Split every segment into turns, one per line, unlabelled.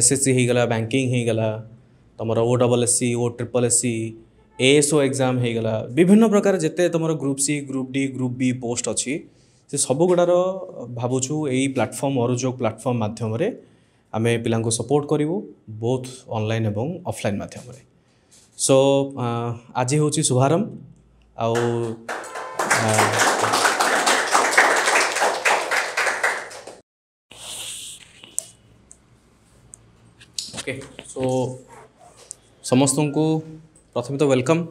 S S C ಹೀಗಲ್ಲ banking ಹೀಗಲ್ಲ ତୁମର O double S C O triple S C ASO exam ହେଇଗଲା ବିଭିନ୍ନ ପ୍ରକାର ଯେତେ ତୁମର group C group D group B post ଅଛି ସେ ସବୁଗୁଡ଼ାର ଭାବୁଛୁ ଏଇ ପ୍ଲାଟଫର୍ମ ଅରୁଯୋଗ ପ୍ଲାଟଫର୍ମ ମାଧ୍ୟମରେ ଆମେ ପିଲାଙ୍କୁ ସପୋର୍ଟ କରିବୁ ବୋଥ୍ ଅନଲାଇନ୍ ଏବଂ ଅଫଲାଇନ୍ ମାଧ୍ୟମରେ ସୋ ଆଜି ହେଉଛି ଶୁଭାରମ୍ଭ ଆଉ ओके सो समस्तन को प्रथम तो वेलकम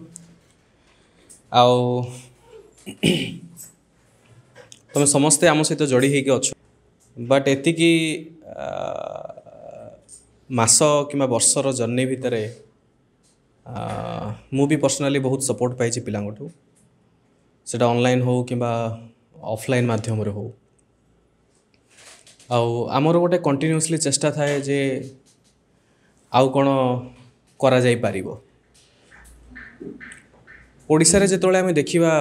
आओ तमे समस्तै हम सहित जोडी हेके अछ बट एति कि मासो किमा वर्षर जर्नी भितरे मु भी पर्सनली बहुत सपोर्ट पाइछ पिलांगटु सेटा अनलाइन हो किबा अफलाइन माध्यम रे हो आओ हमरो गोटे कंटीन्युसली चेष्टा थाय जे ଆଉ କ'ଣ କରାଯାଇପାରିବ ଓଡ଼ିଶାରେ ଯେତେବେଳେ ଆମେ ଦେଖିବା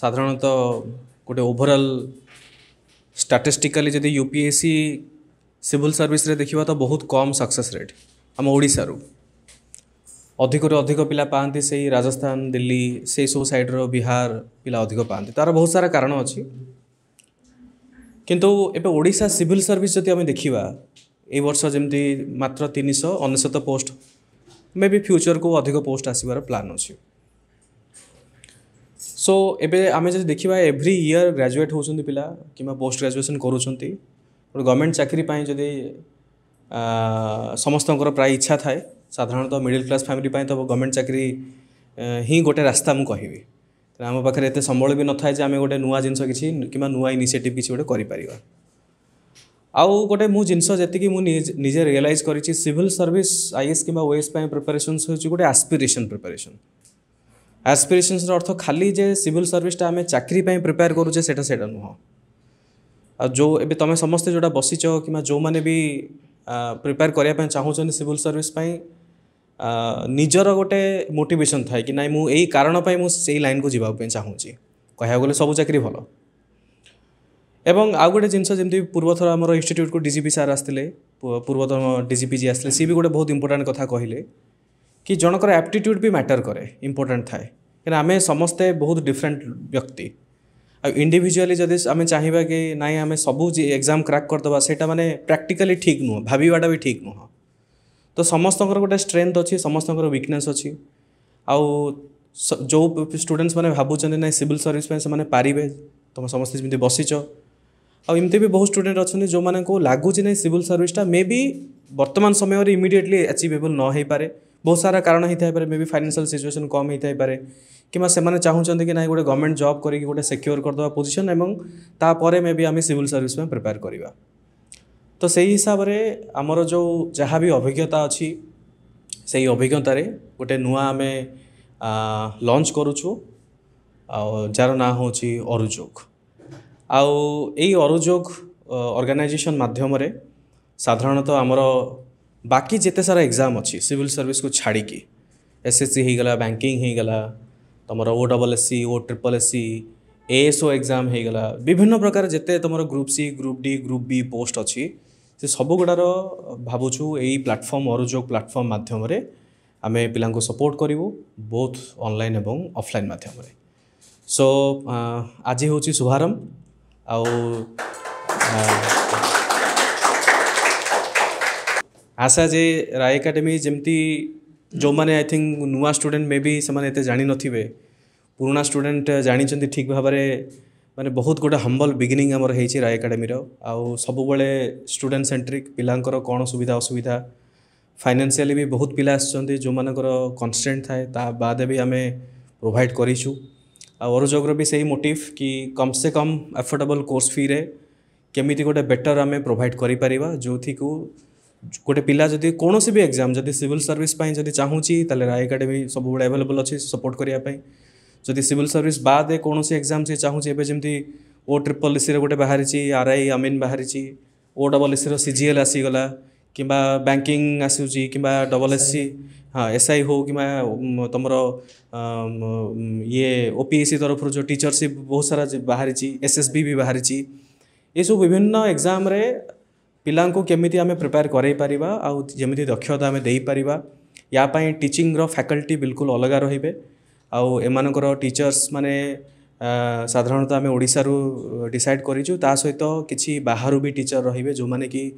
ସାଧାରଣତଃ ଗୋଟେ ଓଭରାଲ୍ ଷ୍ଟାଟିଷ୍ଟିକାଲି ଯଦି U P S C civil ସର୍ଭିସରେ ଦେଖିବା ତ ବହୁତ କମ୍ ସକ୍ସେସ୍ ରେଟ୍ ଆମ ଓଡ଼ିଶାରୁ ଅଧିକରୁ ଅଧିକ ପିଲା ପାଆନ୍ତି ସେଇ ରାଜସ୍ଥାନ ଦିଲ୍ଲୀ ସେଇ ସବୁ ସାଇଡ଼୍ର ବିହାର ପିଲା ଅଧିକ ପାଆନ୍ତି ତା'ର ବହୁତ ସାରା କାରଣ ଅଛି କିନ୍ତୁ ଏବେ ଓଡ଼ିଶା ସିଭିଲ୍ ସର୍ଭିସ୍ ଯଦି ଆମେ ଦେଖିବା ଏଇ ବର୍ଷ ଯେମିତି ମାତ୍ର ତିନିଶହ ଅନେଶତ ପୋଷ୍ଟ ମେ ବି ଫ୍ୟୁଚର୍କୁ ଅଧିକ ପୋଷ୍ଟ ଆସିବାର ପ୍ଲାନ୍ ଅଛି ସୋ ଏବେ ଆମେ ଯଦି ଦେଖିବା ଏଭ୍ରି ଇୟର୍ ଗ୍ରାଜୁଏଟ୍ ହେଉଛନ୍ତି ପିଲା କିମ୍ବା ପୋଷ୍ଟ ଗ୍ରାଜୁଏସନ୍ କରୁଛନ୍ତି ଗୋଟେ ଗଭର୍ଣ୍ଣମେଣ୍ଟ ଚାକିରି ପାଇଁ ଯଦି ସମସ୍ତଙ୍କର ପ୍ରାୟ ଇଚ୍ଛା ଥାଏ ସାଧାରଣତଃ ମିଡ଼ିଲ୍ କ୍ଲାସ୍ ଫ୍ୟାମିଲି ପାଇଁ ତ ଗଭର୍ଣ୍ଣମେଣ୍ଟ ଚାକିରି ହିଁ ଗୋଟେ ରାସ୍ତା ମୁଁ କହିବି ଆମ ପାଖରେ ଏତେ ସମ୍ବଳ ବି ନଥାଏ ଯେ ଆମେ ଗୋଟେ ନୂଆ ଜିନିଷ କିଛି କିମ୍ବା ନୂଆ ଇନିସିଏଟିଭ୍ କିଛି ଗୋଟେ କରିପାରିବା ଆଉ ଗୋଟେ ମୁଁ ଜିନିଷ ଯେତିକି ମୁଁ ନିଜେ ରିଏଲାଇଜ୍ କରିଛି ସିଭିଲ୍ ସର୍ଭିସ୍ ଆଇଏଏସ୍ କିମ୍ବା ଓଏସ୍ ପାଇଁ ପ୍ରିପାରେସନ୍ସ ହେଉଛି ଗୋଟେ ଆସ୍ପିରେସନ୍ ପ୍ରିପାରେସନ୍ ଆସ୍ପିରେସନ୍ସର ଅର୍ଥ ଖାଲି ଯେ ସିଭିଲ୍ ସର୍ଭିସଟା ଆମେ ଚାକିରି ପାଇଁ ପ୍ରିପେୟାର କରୁଛେ ସେଇଟା ସେଇଟା ନୁହଁ ଆଉ ଯେଉଁ ଏବେ ତୁମେ ସମସ୍ତେ ଯେଉଁଟା ବସିଛ କିମ୍ବା ଯେଉଁମାନେ ବି ପ୍ରିପେୟାର କରିବା ପାଇଁ ଚାହୁଁଛନ୍ତି ସିଭିଲ୍ ସର୍ଭିସ୍ ପାଇଁ ନିଜର ଗୋଟେ ମୋଟିଭେସନ୍ ଥାଏ କି ନାଇଁ ମୁଁ ଏଇ କାରଣ ପାଇଁ ମୁଁ ସେଇ ଲାଇନ୍କୁ ଯିବା ପାଇଁ ଚାହୁଁଛି କହିବାକୁ ଗଲେ ସବୁ ଚାକିରି ଭଲ ଏବଂ ଆଉ ଗୋଟେ ଜିନିଷ ଯେମିତି ପୂର୍ବଥର ଆମର ଇନଷ୍ଟିଚ୍ୟୁଟ୍କୁ ଡି ଜି ପି ସାର୍ ଆସିଥିଲେ ପୂର୍ବତନ ଡି ଜି ପି ଯିଏ ଆସିଥିଲେ ସିଏ ବି ଗୋଟେ ବହୁତ ଇମ୍ପୋର୍ଟାଣ୍ଟ କଥା କହିଲେ କି ଜଣଙ୍କର ଆପ୍ଟିଟ୍ୟୁଡ଼୍ ବି ମ୍ୟାଟର୍ କରେ ଇମ୍ପୋର୍ଟାଣ୍ଟ ଥାଏ କାହିଁକିନା ଆମେ ସମସ୍ତେ ବହୁତ ଡିଫରେଣ୍ଟ ବ୍ୟକ୍ତି ଆଉ ଇଣ୍ଡିଭିଜୁଆଲି ଯଦି ଆମେ ଚାହିଁବା କି ନାଇଁ ଆମେ ସବୁ ଏକ୍ଜାମ୍ କ୍ରାକ୍ କରିଦେବା ସେଇଟା ମାନେ ପ୍ରାକ୍ଟିକାଲି ଠିକ୍ ନୁହଁ ଭାବିବାଟା ବି ଠିକ୍ ନୁହଁ ତ ସମସ୍ତଙ୍କର ଗୋଟେ ଷ୍ଟ୍ରେଙ୍ଥ ଅଛି ସମସ୍ତଙ୍କର ୱିକନେସ୍ ଅଛି ଆଉ ଯେଉଁ ଷ୍ଟୁଡେଣ୍ଟସ୍ ମାନେ ଭାବୁଛନ୍ତି ନାଇଁ ସିଭିଲ୍ ସର୍ଭିସ୍ ପାଇଁ ସେମାନେ ପାରିବେ ତୁମେ ସମସ୍ତେ ଯେମିତି ବସିଛ ଆଉ ଏମିତି ବି ବହୁତ ଷ୍ଟୁଡେଣ୍ଟ ଅଛନ୍ତି ଯେଉଁମାନଙ୍କୁ ଲାଗୁଛି ନାହିଁ ସିଭିଲ୍ ସର୍ଭିସଟା ମେ ବି ବର୍ତ୍ତମାନ ସମୟରେ ଇମିଡ଼ିଏଟଲି ଆଚିଭେବଲ୍ ନ ହୋଇପାରେ ବହୁତ ସାରା କାରଣ ହୋଇଥାଇପାରେ ମେ ବି ଫାଇନାନ୍ସିଆଲ ସିଚୁଏସନ୍ କମ୍ ହୋଇଥାଇପାରେ କିମ୍ବା ସେମାନେ ଚାହୁଁଛନ୍ତି କି ନାହିଁ ଗୋଟେ ଗଭର୍ଣ୍ଣମେଣ୍ଟ ଜବ୍ କରିକି ଗୋଟେ ସିକ୍ୟୋର କରିଦେବା ପୋଜିସନ୍ ଏବଂ ତାପରେ ମେ ବି ଆମେ ସିଭିଲ୍ ସର୍ଭିସ୍ ପାଇଁ ପ୍ରିପେୟାର କରିବା ତ ସେଇ ହିସାବରେ ଆମର ଯେଉଁ ଯାହା ବି ଅଭିଜ୍ଞତା ଅଛି ସେଇ ଅଭିଜ୍ଞତାରେ ଗୋଟେ ନୂଆ ଆମେ ଲଞ୍ଚ କରୁଛୁ ଆଉ ଯାହାର ନାଁ ହେଉଛି ଅରୁଯୋଗ ଆଉ ଏଇ ଅରୁଯୋଗ ଅର୍ଗାନାଇଜେସନ୍ ମାଧ୍ୟମରେ ସାଧାରଣତଃ ଆମର ବାକି ଯେତେ ସାରା ଏକ୍ଜାମ୍ ଅଛି ସିଭିଲ୍ ସର୍ଭିସ୍କୁ ଛାଡ଼ିକି ଏସ୍ ଏସ୍ ସି ହେଇଗଲା ବ୍ୟାଙ୍କିଂ ହେଇଗଲା ତୁମର O double S C O triple S C ASO exam ହେଇଗଲା ବିଭିନ୍ନ ପ୍ରକାର ଯେତେ ତୁମର group C group D group B post ଅଛି ସେ ସବୁଗୁଡ଼ାର ଭାବୁଛୁ ଏଇ ପ୍ଲାଟଫର୍ମ ଅରୁଯୋଗ ପ୍ଲାଟଫର୍ମ ମାଧ୍ୟମରେ ଆମେ ପିଲାଙ୍କୁ ସପୋର୍ଟ କରିବୁ ବୋଥ୍ ଅନଲାଇନ୍ ଏବଂ ଅଫ୍ଲାଇନ୍ ମାଧ୍ୟମରେ ସୋ ଆଜି ହେଉଛି ଶୁଭାରମ୍ଭ ଆଉ ଆଶା ଯେ ରାୟ ଏକାଡେମୀ ଯେମିତି ଯେଉଁମାନେ ଆଇ ଥିଙ୍କ ନୂଆ ଷ୍ଟୁଡେଣ୍ଟ ମେ ବି ସେମାନେ ଏତେ ଜାଣିନଥିବେ ପୁରୁଣା ଷ୍ଟୁଡେଣ୍ଟ ଜାଣିଛନ୍ତି ଠିକ୍ ଭାବରେ ମାନେ ବହୁତ ଗୋଟେ ହମ୍ବଲ୍ ବିଗିନିଂ ଆମର ହେଇଛି ରାୟ ଏକାଡେମୀର ଆଉ ସବୁବେଳେ ଷ୍ଟୁଡେଣ୍ଟ ସେଣ୍ଟ୍ରିକ୍ ପିଲାଙ୍କର କ'ଣ ସୁବିଧା ଅସୁବିଧା ଫାଇନାନ୍ସିଆଲି ବି ବହୁତ ପିଲା ଆସିଛନ୍ତି ଯେଉଁମାନଙ୍କର କନଷ୍ଟାଣ୍ଟ ଥାଏ ତା ବାଦେ ବି ଆମେ ପ୍ରୋଭାଇଡ଼ କରିଛୁ और जोग्राफी से ही मोटिव कि कम से कम एफोर्डेबल कोर्स फी रे केमी गोटे बेटर आम प्रोभाइड करें जो थी गोटे पिला जदि कौन भी एग्जाम जदि सिविल सर्विस जदि चाहूँगी तेल राय सब एवेलेबल अच्छे सपोर्ट करने जदि सिविल सर्विस बाद कौन एग्जाम से चाहिए एवं ओ ट्रिपल एसी रोटे बाहरी आर आई अमीन बाहरी ओ डबल एसी सी जी आसीगला किंवा बैंकिंग आसूची किंवा डबल एस सी हाँ एस आई हो कि तुम ये ओपीएससी तरफ जो टीचरशिप बहुत सारा बाहरी एस एस बी भी बाहरी ये सब विभिन्न एग्जाम पिला केमी आम प्रिपेयर कराई पार आमती दक्षता आम देपर यापाई टीचिंग फैकल्टी बिलकुल अलग रे एम टीचर्स मैंने साधारणत आम ओडार डिसाइड कर सहित किसी बाहर भी टीचर रे जो मैंने कि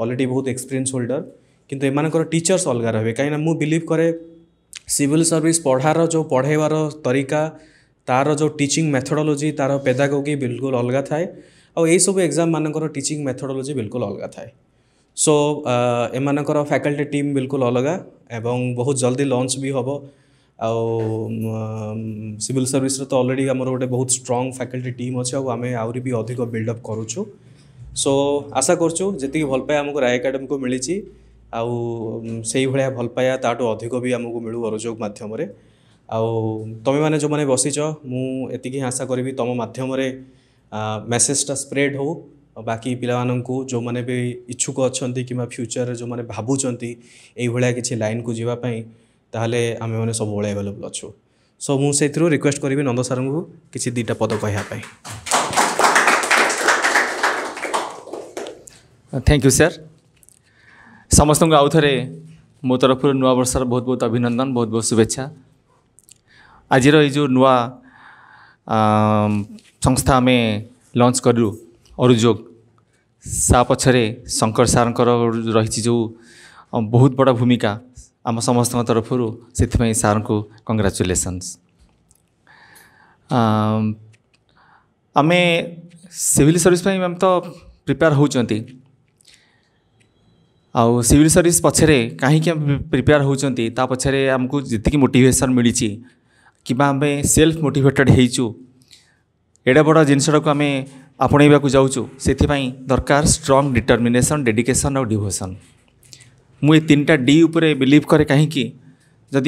अलरेडी बहुत एक्सपीरियंस होल्डर କିନ୍ତୁ ଏମାନଙ୍କର ଟିଚର୍ସ ଅଲଗା ରହିବେ କାହିଁକିନା ମୁଁ ବିଲିଭ୍ କରେ ସିଭିଲ୍ ସର୍ଭିସ୍ ପଢ଼ାର ଯେଉଁ ପଢ଼େଇବାର ତରିକା ତା'ର ଯେଉଁ ଟିଚିଂ ମେଥଡ଼ୋଲୋଜି ତା'ର ପେଦାଗୋଗି ବିଲକୁଲ ଅଲଗା ଥାଏ ଆଉ ଏହିସବୁ ଏକ୍ଜାମ୍ମାନଙ୍କର ଟିଚିଂ ମେଥଡ଼ୋଲୋଜି ବିଲକୁଲ ଅଲଗା ଥାଏ ସୋ ଏମାନଙ୍କର ଫ୍ୟାକଲ୍ଟି ଟିମ୍ ବିଲକୁଲ ଅଲଗା ଏବଂ ବହୁତ ଜଲ୍ଦି ଲଞ୍ଚ ବି ହେବ ଆଉ ସିଭିଲ୍ ସର୍ଭିସ୍ରେ ତ ଅଲରେଡ଼ି ଆମର ଗୋଟେ ବହୁତ ଷ୍ଟ୍ରଙ୍ଗ ଫ୍ୟାକଲ୍ଟି ଟିମ୍ ଅଛି ଆଉ ଆମେ ଆହୁରି ବି ଅଧିକ ବିଲ୍ଡଅପ୍ କରୁଛୁ ସୋ ଆଶା କରୁଛୁ ଯେତିକି ଭଲ ପାଏ ଆମକୁ ରାୟ ଏକାଡେମୀକୁ ମିଳିଛି ଆଉ ସେଇଭଳିଆ ଭଲ ପାଇବା ତା'ଠୁ ଅଧିକ ବି ଆମକୁ ମିଳୁ ଅରଯୋଗ ମାଧ୍ୟମରେ ଆଉ ତୁମେମାନେ ଯେଉଁମାନେ ବସିଛ ମୁଁ ଏତିକି ହିଁ ଆଶା କରିବି ତୁମ ମାଧ୍ୟମରେ ମେସେଜଟା ସ୍ପ୍ରେଡ଼ ହେଉ ବାକି ପିଲାମାନଙ୍କୁ ଯେଉଁମାନେ ବି ଇଚ୍ଛୁକ ଅଛନ୍ତି କିମ୍ବା ଫ୍ୟୁଚରରେ ଯେଉଁମାନେ ଭାବୁଛନ୍ତି ଏଇଭଳିଆ କିଛି ଲାଇନ୍କୁ ଯିବା ପାଇଁ ତାହେଲେ ଆମେମାନେ ସବୁବେଳେ ଆଭେଲେବୁଲ୍ ଅଛୁ ସୋ ମୁଁ ସେଇଥିରୁ ରିକ୍ୱେଷ୍ଟ କରିବି ନନ୍ଦ ସାର୍ଙ୍କୁ କିଛି ଦୁଇଟା ପଦ କହିବା ପାଇଁ
ଥ୍ୟାଙ୍କ ୟୁ ସାର୍ समस्तैले म तरफु नुवा र बहुत बहुत अभिनन्दन बहुत बहुत शुभेच्छा आज र जो नुवा संस्था आमे लन्च कलु अरु जोग सा पछेर शङ्कर सारको जो बहुत बडा भूमिका आम समस्तरफु सार कङ्ग्राचुलेसनस आमे सिभल हम त प्रिपेयर हुन्छ आउ सिविल सर्विस पचर कहीं प्रिपेयर होती पचर आमको जितकी मोटेसन मिली कि सेल्फ मोटेटेड होड़े बड़ जिनसटा को आम आपणवा जाऊँ से दरकार स्ट्रंग डिटरमेसन डेडिकेसन आउ डिशन मुझे तीन टा डी बिलिव बिलीव करे कहीं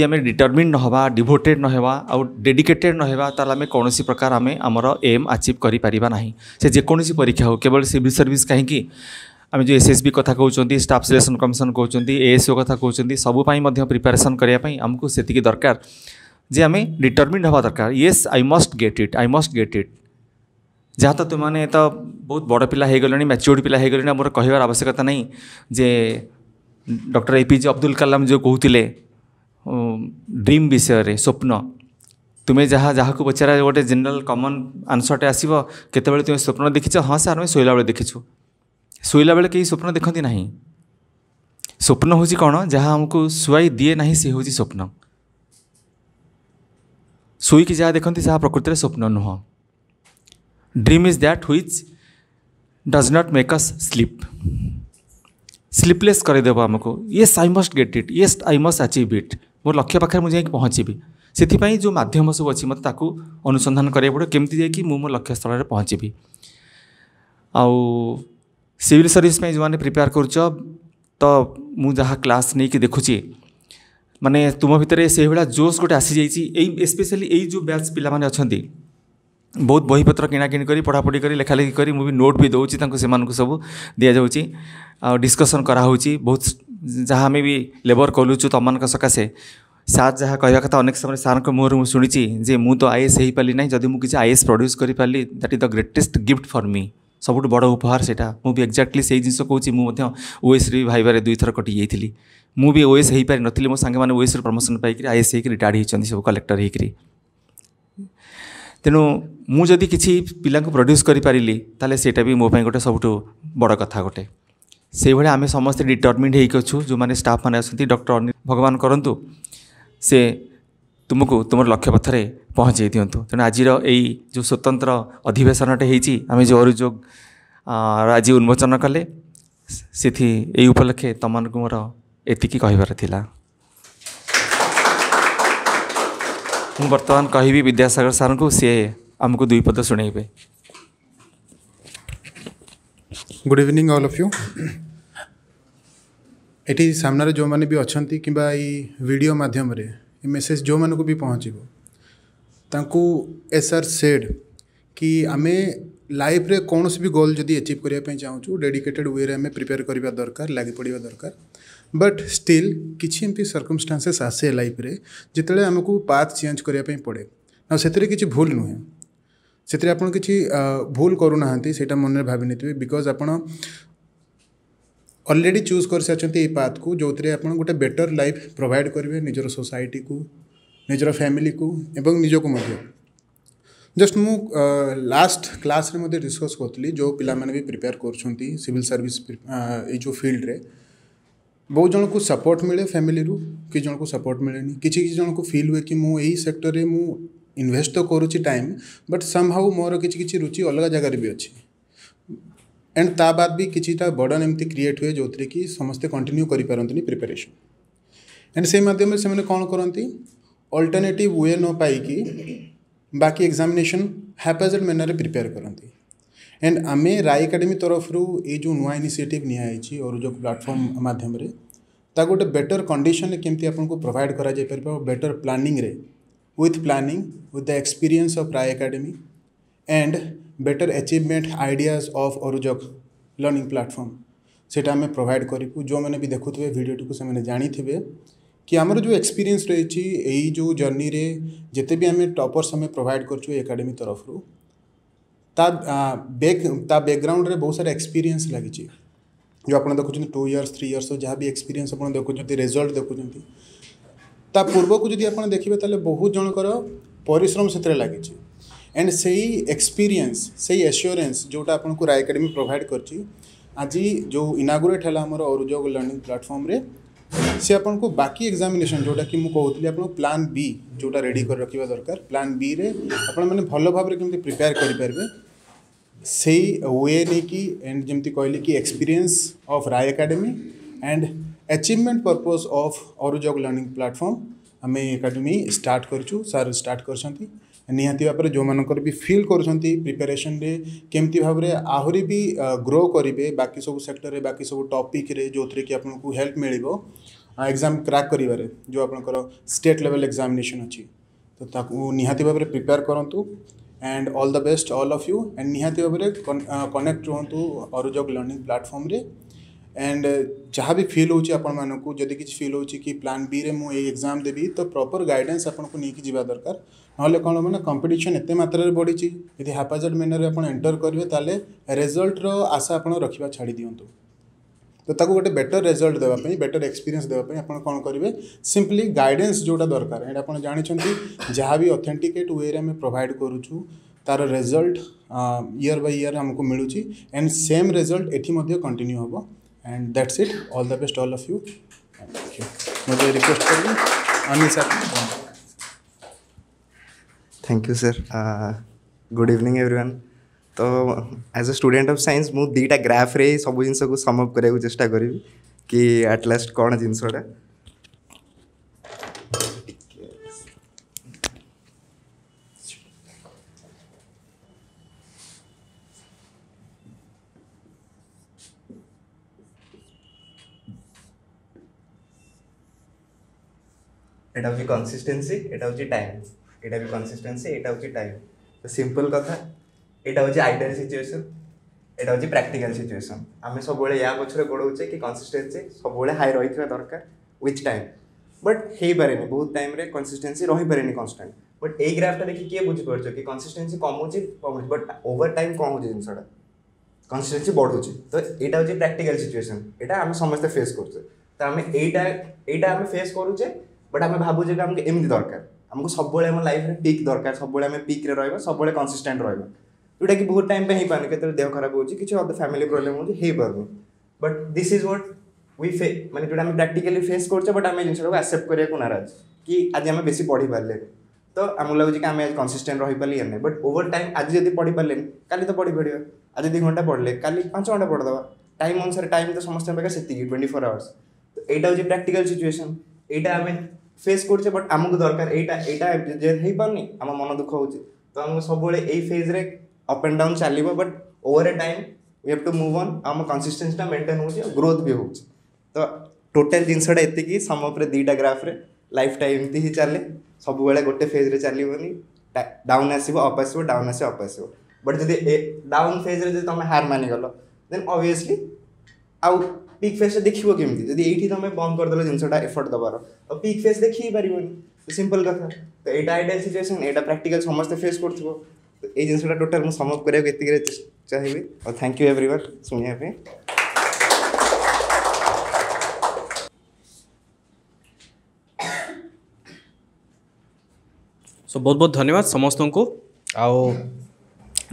आम डिटरमिन्ड नवा डिभोटेड नवा आउ डेडिकेटेड ना तो आम कौन प्रकार आम आमर एम आचिव करें जेकोसी परीक्षा हो केवल सिविल सर्विस कहीं आम जो बी कथ कौन स्टाफ सिलेक्शन कमिशन कहते एएसओ कथ कौन सबुपाई प्रिपेरेसन करने से दरकार जे आम डिटरमिन्ड हवा दरकार ये I must get it I must get it जहाँ तो तुमने तो बहुत बड़ पिला हो गले मैच्योर्ड पिला हो मोर कहार आवश्यकता नहीं डर एपीजे अब्दुल कलाम जो कहते ड्रीम विषय स्वप्न तुम्हें जहाँ जहाँ को पचार गोटे जेनेल कमन आनसरटे आसो केत तुम स्वप्न देखी हाँ सर आम शोला बेले देखीचु शोला बेल कहीं स्वप्न देखती ना स्वप्न हूँ कौन जहाँ आमको शुआई दिए ना सी हूँ स्वप्न शुक देखती प्रकृति में स्वप्न नुह dream is that which does not make us sleep sleepless करदे आमको ये आई मस्ट गेट इट ये आई मस्ट आचिव इट मोर लक्ष्य पाखे मुझे जाइ पहुँची से जो मध्यम सब अच्छी मत अनुसंधान करके लक्ष्य स्थल में पहुँची आ सिविल सर्विस जो मैंने प्रिपेयर कर तो मुझा क्लास नहीं कि देखुचे माने तुम भितर से जोश गोटे आसी जापेसली जो बैच पाने अच्छा बहुत बहीपत किणाकिणी कर पढ़ापढ़ी कर लेखालेखी कर मुझे नोट भी दूसरी से सब दि जाऊँ डिस्कसन करा बहुत जहाँ आम भी लेबर कलुचु तुम सकाशे सार जहाँ कहवा कथा अनेक समय सारे मुँह मुझे शुणी जो आईएस हो पाली ना जदि मुझे आईएस प्रड्यूस करी that is the greatest gift for me ସବୁଠୁ ବଡ଼ ଉପହାର ସେଇଟା ମୁଁ ବି ଏକ୍ଜାକ୍ଟଲି ସେଇ ଜିନିଷ କହୁଛି ମୁଁ ମଧ୍ୟ ଓଏସ୍ରେ ବି ଭାଇବାରେ ଦୁଇଥର କଟି ଯାଇଥିଲି ମୁଁ ବି ଓଏସ୍ ହେଇପାରିନଥିଲି ମୋ ସାଙ୍ଗମାନେ ଓଏସ୍ରୁ ପ୍ରମୋସନ୍ ପାଇକରି ଆଇଏସ୍ ହେଇକି ରିଟାୟାର୍ଡ଼ ହେଇଛନ୍ତି ସବୁ କଲେକ୍ଟର ହେଇକରି ତେଣୁ ମୁଁ ଯଦି କିଛି ପିଲାଙ୍କୁ ପ୍ରଡ୍ୟୁସ୍ କରିପାରିଲି ତାହେଲେ ସେଇଟା ବି ମୋ ପାଇଁ ଗୋଟେ ସବୁଠୁ ବଡ଼ କଥା ଗୋଟେ ସେଇଭଳି ଆମେ ସମସ୍ତେ ଡିଟର୍ମିଣ୍ଡ ହେଇକି ଅଛୁ ଯେଉଁମାନେ ଷ୍ଟାଫ୍ ମାନେ ଅଛନ୍ତି ଡକ୍ଟର ଭଗବାନ କରନ୍ତୁ ସେ तुमको तुम लक्ष्य पथरे पहुँचे दिंतु तेनालीर जो स्वतंत्र अधिवेशनटे आम जोर जो आज उन्मोचन कले उपलक्षे तुम को मोर ये कहबार बर्तमान कह विद्यासगर सार को सी आमको दुई पद शुणे
good evening all of you ये सामने जो मैंने भी अच्छा किडियो मध्यम ଏ ମେସେଜ୍ ଯେଉଁମାନଙ୍କୁ ବି ପହଞ୍ଚିବ ତାଙ୍କୁ ଏସ୍ ଆର୍ ସେଡ଼୍ କି ଆମେ ଲାଇଫ୍ରେ କୌଣସି ବି ଗୋଲ୍ ଯଦି ଆଚିଭ୍ କରିବା ପାଇଁ ଚାହୁଁଛୁ ଡେଡିକେଟେଡ଼୍ ୱେରେ ଆମେ ପ୍ରିପେୟାର୍ କରିବା ଦରକାର ଲାଗି ପଡ଼ିବା ଦରକାର ବଟ୍ ଷ୍ଟିଲ୍ କିଛି ଏମିତି ସର୍କମଷ୍ଟାନ୍ସେସ୍ ଆସେ ଲାଇଫ୍ରେ ଯେତେବେଳେ ଆମକୁ ପାଥ୍ ଚେଞ୍ଜ କରିବା ପାଇଁ ପଡ଼େ ଆଉ ସେଥିରେ କିଛି ଭୁଲ ନୁହେଁ ସେଥିରେ ଆପଣ କିଛି ଭୁଲ କରୁନାହାନ୍ତି ସେଇଟା ମନରେ ଭାବିନେଇଥିବେ ବିକଜ୍ ଆପଣ ऑलरेडी चूज कर सारी पाथ को जो थे आप गोटे बेटर लाइफ प्रोवाइड करेंगे निजर सोसाइटी को निजर फैमिली को एवं निज को जस्ट मु लास्ट क्लास में मैं डिस्कस करी जो पिलाने भी प्रिपेयर सिविल सर्विस जो फील्ड रे बहुत जन को सपोर्ट मिले फैमिली रू कि जन को सपोर्ट मिले किसी किसी जन को फील हुए कि मुझे यही सेक्टर में मुझे इनभेस्ट तो करुच्ची टाइम बट सम मोर कि रुचि अलग जगार भी अच्छी एंड ता बाद भी कि बर्डन एमती क्रिएट हुए जो थी कि समस्ते कंटिन्यू करें प्रिपेरेसन एंड से मध्यम से कौन करती अल्टरनेटिव वे न पाई बाकी एक्जामेसन मेनर मेनारे प्रिपेयर करती एंड आम राय एकाडेमी तरफ ये जो नुआ इनिसीएटिव निहाई अरुजोग प्लाटफर्म मध्यम गोटे बेटर कंडीशन केमती आपको प्रोभाइड कर बेटर प्लानिंग रे with planning with the experience of Roy academy and better achievement ideas of अरुजक लर्णिंग प्लाटफर्म से आम प्रोभाइड करूँ जो मैंने भी देखु भिडियो को जाथ कि आमर जो एक्सपीरियंस रही जो जर्नी रे जिते भी आम टपर्स आम प्रोभाइड एकाडेमी तरफ ता बैकग्राउंड रे बहुत सारा एक्सपीरियंस लगी जो आप देखुं टू इयर्स थ्री इयर्स जहाँ भी एक्सपीरियंस आप रेजल्ट देखुं पूर्व को जी आप देखिए तेल बहुत जनकर पिश्रम से लगी एंड से एक्सपीरियंस से एश्योरेन्स जोटा आपको राय एकाडेमी प्रोभाइड कर आज जो इनागोरेट है आमर लर्णिंग लर्निंग प्लाटफर्म से आपको बाकी एक्जामेसन जोटा कि कहूली आप प्लां बी जोटा रेडी कर रखा दरकार प्लां बी रे भल भाव में प्रिपेयर करेंगे से वे नहीं एंड जमी कहली कि experience of Roy academy and achievement purpose of अरुजग लर्णिंग प्लाटफर्म आम एकाडेमी स्टार्ट कर स्टार्ट कर निहाती भाव जो मर भी फिल करिपेरेसन केमती भाव में आहरी भी ग्रो करेंगे बाकी सब सेक्टर बाकी सब टपिक जो थे कि आपको हेल्प मिल एक्जाम क्राक करें जो आपर स्टेट लेवल एक्जामेसन अच्छी तो निहाती भाव में प्रिपेयर करूँ and all the best all of you and निहाती भाव में कनेक्ट रुहत अरुज लर्णिंग प्लाटफर्म एंड जहाँ भी फिल होती किसी फिल हो कि प्लां बी में मुझे एग्जाम देवी तो प्रपर गाइडेन्स आपको नहींक दरकार ना तो कौन मैंने कंपिटन एत मात्र बढ़ी यदि हाफाजार्ड मेनर में आज एंटर करेंगे तेल रेजल्टर आशा आप रखा छाड़ दिंतु तो ताको गोटे बेटर रिजल्ट देवाई बेटर एक्सपीरियंस देवाई आप कौन करेंगे सिंपली गाइडेंस जोटा दरकार जानते जहाँ भी अथेन्टिकेट वे आम प्रोभाइड करुचु तार रिजल्ट इयर बाय इयर आमको मिलूँ एंड सेम रिजल्ट एटी कंटिन्यू हम and that's it all the best all of you मुझे रिक्वेस्ट कर
thank you sir good evening everyone तो as a student of science मु दीटा ग्राफ रे सब जिन समअप कर चेस्टा करी आटलास्ट कौन जिनसा एटा भी कनसीस्टेन्सी एटा टाइम এটা হচ্ছে কনসিস্টেন্সি এটা হচ্ছে টাইম তো সিম্পল কথা এটা হচ্ছে আইডিয়াল সিচুয়েসন এটা হচ্ছে প্রাকটিকাল সিচুয়েসন আমি সবুলে ইয়া পছরে গোড়াউছে কি কনসিস্টেন্সি সবুলে হাই রহিথিবা দরকার উইথ টাইম বট হইপারেনি বহুত টাইমরে কনসিস্টেন্সি রহিপারেনি কনস্টান্ট বট এই গ্রাফটা দেখি কিয়ে বুঝিপারছ কি কনসিস্টেন্সি কমুচি কমুচি বট ওভার টাইম কম হচ্ছে জিনিসটা কনসিস্টেন্সি বড়ুচি তো এটা হচ্ছে প্রাকটিকাল সিচুয়েসন এটা আমি সমস্তে ফেস করছে তো আমি এইটা এইটা আমি ফেস করুছে বট আমি ভাবুছে কি আমাকে এমনি দরকার ଆମକୁ ସବୁବେଳେ ଆମ ଲାଇଫ୍ରେ ପିକ୍ ଦରକାର ସବୁବେଳେ ଆମେ ପିକ୍ରେ ରହିବା ସବୁବେଳେ କନସିଷ୍ଟାଣ୍ଟ ରହିବା ଯେଉଁଟାକି ବହୁତ ଟାଇମ୍ ପାଇଁ ହେଇପାରୁନି କେତେବେଳେ ଦେହ ଖରାପ ହେଉଛି କିଛି ଅଦର ଫ୍ୟାମିଲି ପ୍ରୋବ୍ଲେମ୍ ହେଉଛି ହେଇପାରୁନି but this is what we face ମାନେ ଯେଉଁଟା ଆମେ ପ୍ରାକ୍ଟିକାଲି ଫେସ୍ କରୁଛେ ବଟ୍ ଆମେ ଜିନିଷଟାକୁ ଆକ୍ସେପ୍ଟ କରିବାକୁ ନାରାଜ କି ଆଜି ଆମେ ବେଶୀ ପଢ଼ିପାରିଲେନି ତ ଆମକୁ ଲାଗୁଛି କି ଆମେ ଆଜି କନସିଷ୍ଟାଣ୍ଟ ରହିପାରିଲେ ଇଏ ନାହିଁ ବଟ୍ ଓଭର ଟାଇମ୍ ଆଜି ଯଦି ପଢ଼ିପାରିଲେନି କାଲି ତ ପଢ଼ିପାରିବା ଆଜି ଦୁଇ ଘଣ୍ଟା ପଢ଼ିଲେ କାଲି ପାଞ୍ଚ ଘଣ୍ଟା ପଢ଼ିଦେବା ଟାଇମ୍ ଅନୁସାରେ ଟାଇମ୍ ତ ସମସ୍ତଙ୍କ ପାଖରେ ସେତିକି ଟ୍ୱେଣ୍ଟି ଫୋର୍ ଆୱାର୍ସ ତ ଏଇଟା ହେଉଛି ପ୍ରାକ୍ଟିକାଲ ସିଚୁଏସନ୍ ଏଇଟା ଆମେ ফেস করছে বট আমাকে দরকার এইটা এইটা হইপারনি আমার মন দুঃখ হচ্ছে তো আমাকে সবুলে এই ফেজরে অপ এন্ড ডাউন চালিব but over a time we have to move on आम कंसिस्टेंसीटा मेंटेन हो ग्रोथ भी हो तो टोटाल जिनसटा एति सम दुईटा ग्राफ्रे लाइफटा एमती ही चले सब बेले गोटे फेज्रे चलोनी डाउन आसो अप आसो डाउन आसो अप आसो बट जब डाउन फेज्रे तुम हार मानिगल देन अबवियसली आउ ପିକ୍ ଫେସ୍ରେ ଦେଖିବ କେମିତି ଯଦି ଏଇଠି ତୁମେ ବନ୍ଦ କରିଦେଲ ଜିନିଷଟା ଏଫର୍ଟ ଦେବାର ତ ପିକ୍ ଫେସ୍ ଦେଖେଇ ପାରିବନି ସିମ୍ପଲ୍ କଥା ତ ଏଇଟା ଆଇଡ଼ିଆଲ୍ ସିଚୁଏସନ୍ ଏଇଟା ପ୍ରାକ୍ଟିକାଲ୍ ସମସ୍ତେ ଫେସ୍ କରୁଥିବ ଏଇ ଜିନିଷଟା ଟୋଟାଲ୍ ମୁଁ ସମଅପ୍ କରିବାକୁ ଏତିକିରେ ଚାହିଁବି ଆଉ ଥ୍ୟାଙ୍କ ୟୁ ଏଭ୍ରି ୱାନ୍ ଶୁଣିବା ପାଇଁ ସୋ ବହୁତ
ବହୁତ ଧନ୍ୟବାଦ ସମସ୍ତଙ୍କୁ ଆଉ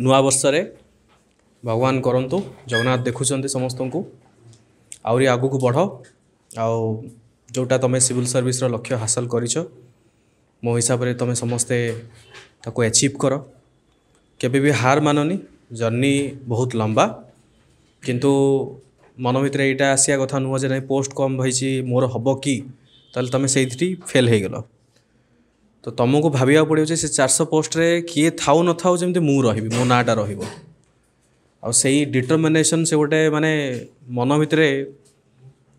ନୂଆ ବର୍ଷରେ ଭଗବାନ କରନ୍ତୁ ଜଗନ୍ନାଥ ଦେଖୁଛନ୍ତି ସମସ୍ତଙ୍କୁ ଆହୁରି ଆଗକୁ ବଢ଼ ଆଉ ଯେଉଁଟା ତୁମେ ସିଭିଲ୍ ସର୍ଭିସର ଲକ୍ଷ୍ୟ ହାସଲ କରିଛ ମୋ ହିସାବରେ ତୁମେ ସମସ୍ତେ ତାକୁ ଆଚିଭ୍ କର କେବେ ବି ହାର ମାନନି ଜର୍ଣ୍ଣି ବହୁତ ଲମ୍ବା କିନ୍ତୁ ମନ ଭିତରେ ଏଇଟା ଆସିବା କଥା ନୁହଁ ଯେ ନାହିଁ ପୋଷ୍ଟ କମ୍ ହେଇଛି ମୋର ହେବ କି ତାହେଲେ ତୁମେ ସେଇଥିଠି ଫେଲ୍ ହେଇଗଲ ତ ତୁମକୁ ଭାବିବାକୁ ପଡ଼ିବ ଯେ ସେ ଚାରିଶହ ପୋଷ୍ଟରେ କିଏ ଥାଉ ନଥାଉ ଯେମିତି ମୁଁ ରହିବି ମୋ ନାଁଟା ରହିବ ଆଉ ସେଇ ଡିଟର୍ମିନେସନ୍ ସେ ଗୋଟେ ମାନେ ମନ ଭିତରେ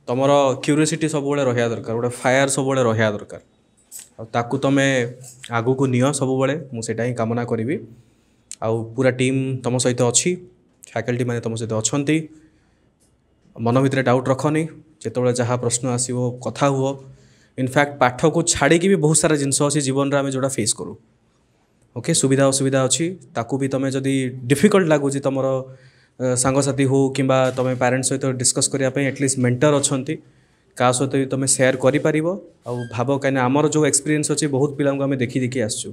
ତୁମର କ୍ୟୁରିଓସିଟି ସବୁବେଳେ ରହିବା ଦରକାର ଗୋଟେ ଫାୟାର୍ ସବୁବେଳେ ରହିବା ଦରକାର ଆଉ ତାକୁ ତୁମେ ଆଗକୁ ନିଅ ସବୁବେଳେ ମୁଁ ସେଇଟା ହିଁ କାମନା କରିବି ଆଉ ପୁରା ଟିମ୍ ତୁମ ସହିତ ଅଛି ମାନେ ତୁମ ସହିତ ଅଛନ୍ତି ମନ ଭିତରେ ଡାଉଟ୍ ରଖନି ଯେତେବେଳେ ଯାହା ପ୍ରଶ୍ନ ଆସିବ କଥା ହୁଅ ଇନଫ୍ୟାକ୍ଟ ପାଠକୁ ଛାଡ଼ିକି ବି ବହୁତ ସାରା ଜିନିଷ ଅଛି ଜୀବନରେ ଆମେ ଯେଉଁଟା ଫେସ୍ କରୁ ଓକେ ସୁବିଧା ଅସୁବିଧା ଅଛି ତାକୁ ବି ତୁମେ ଯଦି ଡିଫିକଲ୍ଟ ଲାଗୁଛି ତୁମର ସାଙ୍ଗସାଥି ହଉ କିମ୍ବା ତୁମେ ପ୍ୟାରେଣ୍ଟସ୍ ସହିତ ଡିସ୍କସ୍ କରିବା ପାଇଁ ଆଟଲିଷ୍ଟ ମେଣ୍ଟର ଅଛନ୍ତି କାହା ସହିତ ବି ତୁମେ ସେୟାର କରିପାରିବ ଆଉ ଭାବ କାହିଁକିନା ଆମର ଯେଉଁ ଏକ୍ସପିରିଏନ୍ସ ଅଛି ବହୁତ ପିଲାଙ୍କୁ ଆମେ ଦେଖି ଦେଖି ଆସିଛୁ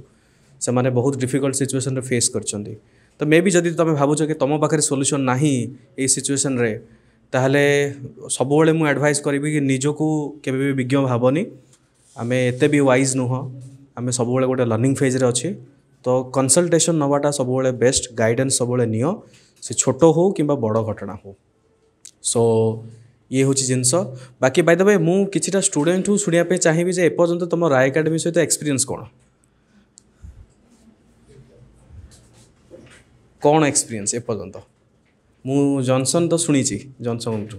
ସେମାନେ ବହୁତ ଡିଫିକଲ୍ଟ ସିଚୁଏସନ୍ରେ ଫେସ୍ କରିଛନ୍ତି ତ ମେ ବି ଯଦି ତୁମେ ଭାବୁଛ କି ତୁମ ପାଖରେ ସଲ୍ୟୁସନ୍ ନାହିଁ ଏଇ ସିଚୁଏସନ୍ରେ ତାହେଲେ ସବୁବେଳେ ମୁଁ ଆଡ଼ଭାଇସ୍ କରିବି କି ନିଜକୁ କେବେ ବି ବିଜ୍ଞ ଭାବନି ଆମେ ଏତେ ବି ୱାଇଜ୍ ନୁହଁ ଆମେ ସବୁବେଳେ ଗୋଟେ ଲର୍ଣ୍ଣିଂ ଫେଜ୍ରେ ଅଛି ତ କନସଲଟେସନ୍ ନେବାଟା ସବୁବେଳେ ବେଷ୍ଟ ଗାଇଡ଼େନ୍ସ ସବୁବେଳେ ନିଅ ସେ ଛୋଟ ହଉ କିମ୍ବା ବଡ଼ ଘଟଣା ହଉ ସୋ ଇଏ ହେଉଛି ଜିନିଷ ବାକି ବାଇ ଦ ୱେ ମୁଁ କିଛିଟା ଷ୍ଟୁଡେଣ୍ଟଠୁ ଶୁଣିବା ପାଇଁ ଚାହିଁବି ଯେ ଏପର୍ଯ୍ୟନ୍ତ ତୁମ ରାୟ ଏକାଡେମୀ ସହିତ ଏକ୍ସପିରିଏନ୍ସ କ'ଣ କ'ଣ ଏକ୍ସପିରିଏନ୍ସ ଏପର୍ଯ୍ୟନ୍ତ ମୁଁ ଜନସନ୍ ତ ଶୁଣିଛି ଜନସନ୍ଠୁ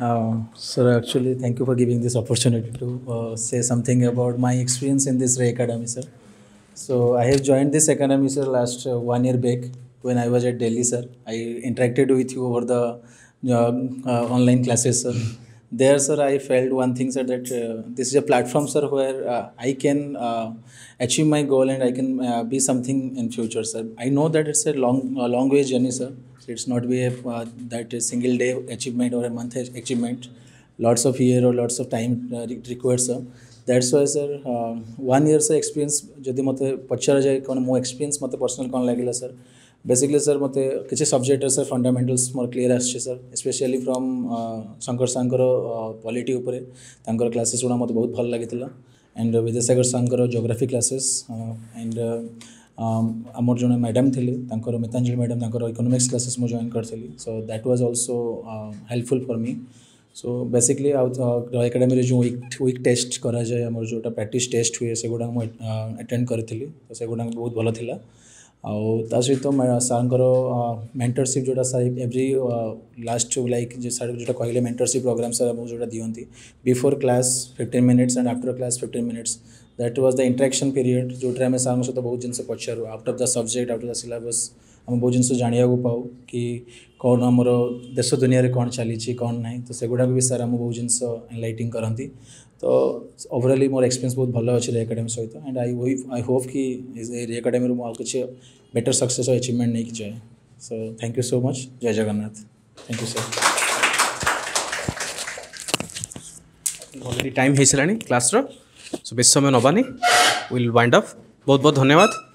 Um, sir, actually, thank you for giving this opportunity to uh, say something about my experience in this Ray Academy, sir. So, I have joined this academy, sir, last uh, one year back when I was at Delhi, sir. I interacted with you over the um, uh, online classes, sir. There, sir, I felt one thing, sir, that uh, this is a platform, sir, where uh, I can achieve my goal and I can be something in future, sir. I know that it's a long, a long way journey, sir It's not be a, uh, that a single day achievement or a month achievement. Lots of year or lots of time uh, requires sir. That's why sir uh, one year sir experience जदि मते पचरा जाए कौन मो experience मते personal कौन लगे sir basically sir मते किसी subject sir fundamentals more clear आसछे सर स्पेशली फ्रॉम शंकर सांकर पॉलिटी ऊपर तांकर क्लासेस गुड़ा मते बहुत भल लागितला एंड विद्यासागर सांकर ज्योग्राफी क्लासेस एंड uh, ଆମର ଜଣେ ମ୍ୟାଡ଼ାମ୍ ଥିଲେ ତାଙ୍କର ମିତାଞ୍ଜଳି ମ୍ୟାଡ଼ାମ୍ ତାଙ୍କର ଇକୋନୋମିକ୍ସ କ୍ଲାସେସ୍ ମୁଁ ଜଏନ୍ କରିଥିଲି so that was also helpful for me so basically ଆଉ ରୟ ଏକାଡେମୀରେ ଯେଉଁ ୱିକ୍ ୱିକ୍ ଟେଷ୍ଟ କରାଯାଏ ଆମର ଯେଉଁଟା ପ୍ରାକ୍ଟିସ୍ ଟେଷ୍ଟ ହୁଏ ସେଗୁଡ଼ାକ ମୁଁ ଆଟେଣ୍ଡ କରିଥିଲି ତ ସେଗୁଡ଼ାକ ବହୁତ ଭଲ ଥିଲା ଆଉ ତା ସହିତ ସାର୍ଙ୍କର ମେଣ୍ଟରସିପ୍ ଯେଉଁଟା ସାର୍ ଏଭ୍ରି ଲାଷ୍ଟ ଲାଇକ୍ ଯେ ସାର୍ ଯେଉଁଟା କହିଲେ ମେଣ୍ଟରସିପ୍ ପ୍ରୋଗ୍ରାମ୍ ସାର୍ ଆମକୁ ଯେଉଁଟା ଦିଅନ୍ତି before class fifteen minutes and after class fifteen minutes that was the interaction period जो सार सर सहित बहुत जिन पचारू out the subject out of the syllabus आम बहुत जिन जानवाक पाऊ कि कौन आम देश दुनिया में कौन चली कौन ना तो सेगुडा भी सर आम बहुत जिन एनलैटिंग करती तो ओवरअली मोर एक्सपीरियंस बहुत भल अच्छे रिएकाडेमी सहित एंड आई आई होप कि रिएकाडेमी मुझे किसी बेटर सक्सेस और अचीवमेंट नहीं चाहे so thank you so much जय Jagannath thank you sir
already time हो क्लास रो सो विश्व में नबानी विल वाइंड अप बहुत बहुत धन्यवाद